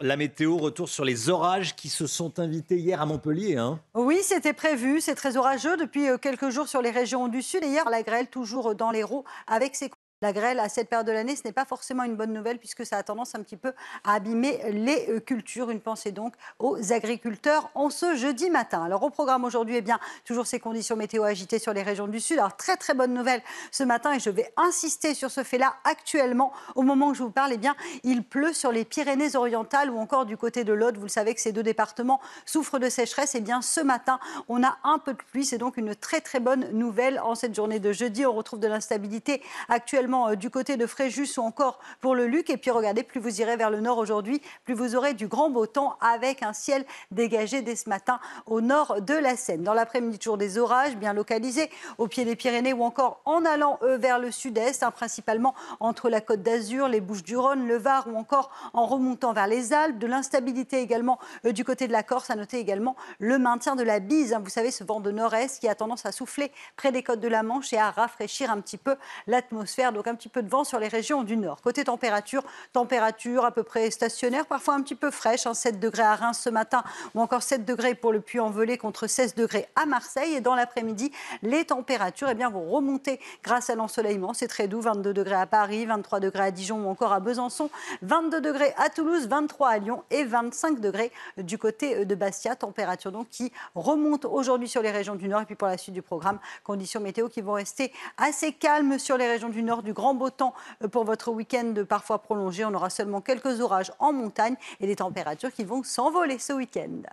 La météo, retour sur les orages qui se sont invités hier à Montpellier. Hein. Oui, c'était prévu. C'est très orageux depuis euh, quelques jours sur les régions du Sud. Et hier, la grêle, toujours dans les roues avec ses la grêle à cette période de l'année, ce n'est pas forcément une bonne nouvelle puisque ça a tendance un petit peu à abîmer les euh, cultures. Une pensée donc aux agriculteurs en ce jeudi matin. Alors au programme aujourd'hui, eh bien, toujours ces conditions météo agitées sur les régions du Sud. Alors très très bonne nouvelle ce matin et je vais insister sur ce fait-là actuellement. Au moment où je vous parle, eh bien, il pleut sur les Pyrénées-Orientales ou encore du côté de l'Aude. Vous le savez que ces deux départements souffrent de sécheresse. Et eh bien ce matin, on a un peu de pluie. C'est donc une très très bonne nouvelle en cette journée de jeudi. On retrouve de l'instabilité actuellement euh, du côté de Fréjus ou encore pour le Luc. Et puis regardez, plus vous irez vers le nord aujourd'hui, plus vous aurez du grand beau temps avec un ciel dégagé dès ce matin au nord de la Seine. Dans l'après-midi, toujours des orages bien localisés au pied des Pyrénées ou encore en allant eux, vers le sud-est, hein, principalement entre la Côte d'Azur, les Bouches-du-Rhône, le Var ou encore en remontant vers les Alpes. De l'instabilité également euh, du côté de la Corse. À noter également le maintien de la bise. Hein. vous savez, ce vent de nord-est qui a tendance à souffler près des côtes de la Manche et à rafraîchir un petit peu l'atmosphère donc un petit peu de vent sur les régions du nord. Côté température, température à peu près stationnaire, parfois un petit peu fraîche, 7 hein, degrés à Reims ce matin ou encore 7 degrés pour le Puy-en-Velay contre 16 degrés à Marseille. Et dans l'après-midi, les températures eh bien, vont remonter grâce à l'ensoleillement. C'est très doux, 22 degrés à Paris, 23 degrés à Dijon ou encore à Besançon, 22 degrés à Toulouse, 23 à Lyon et 25 degrés du côté de Bastia. Température donc qui remonte aujourd'hui sur les régions du nord et puis pour la suite du programme, conditions météo qui vont rester assez calmes sur les régions du nord du grand beau temps euh, pour votre week-end parfois prolongé. On aura seulement quelques orages en montagne et des températures qui vont s'envoler ce week-end.